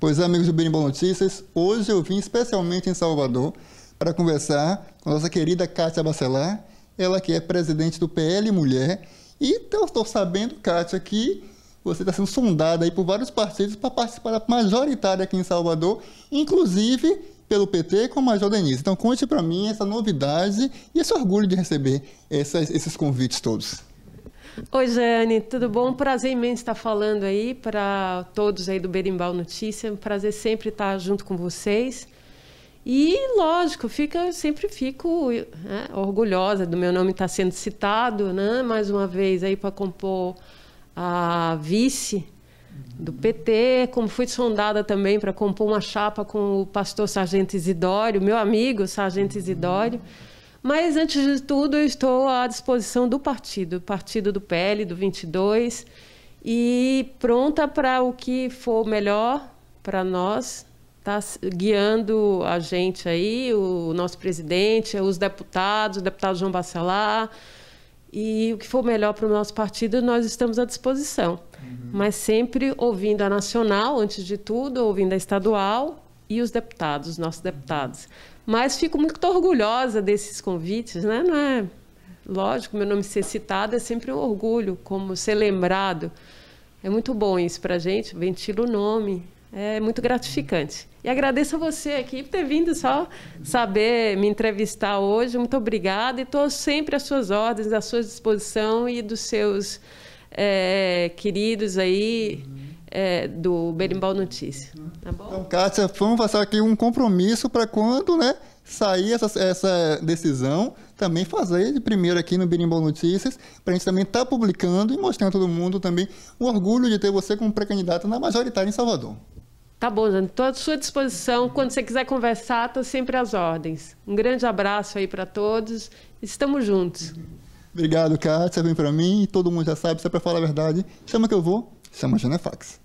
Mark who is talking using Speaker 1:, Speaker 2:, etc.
Speaker 1: Pois é, amigos do Bem Boa Notícias, hoje eu vim especialmente em Salvador para conversar com a nossa querida Kátia Bacelar, ela que é presidente do PL Mulher, e então, eu estou sabendo, Kátia, que você está sendo sondada aí por vários partidos para participar da majoritária aqui em Salvador, inclusive pelo PT com a Major Denise. Então conte para mim essa novidade e esse orgulho de receber essas, esses convites todos.
Speaker 2: Oi, Jane, tudo bom? Prazer imenso estar falando aí para todos aí do Berimbau Notícia. Prazer sempre estar junto com vocês. E, lógico, fica, sempre fico né, orgulhosa do meu nome estar tá sendo citado, né? Mais uma vez aí para compor a vice do PT, como fui sondada também para compor uma chapa com o pastor Sargento Isidório, meu amigo Sargento Isidório. Uhum. Mas, antes de tudo, eu estou à disposição do partido, partido do PL, do 22, e pronta para o que for melhor para nós, está guiando a gente aí, o nosso presidente, os deputados, o deputado João Bacelar, e o que for melhor para o nosso partido, nós estamos à disposição. Uhum. Mas sempre ouvindo a nacional, antes de tudo, ouvindo a estadual e os deputados, os nossos deputados. Mas fico muito orgulhosa desses convites, né? Não é lógico, meu nome ser citado é sempre um orgulho, como ser lembrado. É muito bom isso para gente, ventila o nome, é muito gratificante. E agradeço a você aqui por ter vindo só saber me entrevistar hoje. Muito obrigada e estou sempre às suas ordens, à sua disposição e dos seus é, queridos aí. Uhum é, do Berimbau Notícia. Tá bom? Então,
Speaker 1: Kátia, vamos passar aqui um compromisso para quando né, sair essa, essa decisão, também fazer de primeiro aqui no Berimbau Notícias, para a gente também estar tá publicando e mostrando a todo mundo também o orgulho de ter você como pré-candidata na majoritária em Salvador.
Speaker 2: Tá bom, Jânio. Estou à sua disposição. Quando você quiser conversar, estou sempre às ordens. Um grande abraço aí para todos. Estamos juntos.
Speaker 1: Obrigado, Kátia. Vem para mim. Todo mundo já sabe, se é para falar a verdade, chama que eu vou. Chama Genefax.